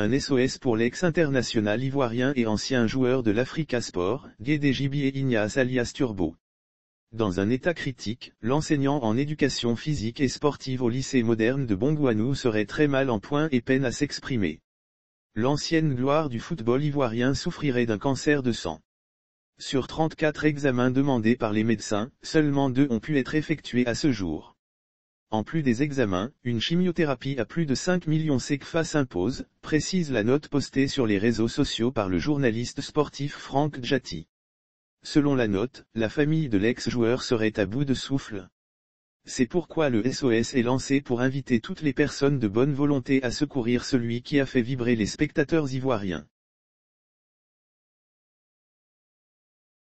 Un SOS pour l'ex-international ivoirien et ancien joueur de l'Africa Sport, Guédé et Ignace alias Turbo. Dans un état critique, l'enseignant en éducation physique et sportive au lycée moderne de Bongouanou serait très mal en point et peine à s'exprimer. L'ancienne gloire du football ivoirien souffrirait d'un cancer de sang. Sur 34 examens demandés par les médecins, seulement deux ont pu être effectués à ce jour. En plus des examens, une chimiothérapie à plus de 5 millions SECFA s'impose, précise la note postée sur les réseaux sociaux par le journaliste sportif Franck Jatti. Selon la note, la famille de l'ex-joueur serait à bout de souffle. C'est pourquoi le SOS est lancé pour inviter toutes les personnes de bonne volonté à secourir celui qui a fait vibrer les spectateurs ivoiriens.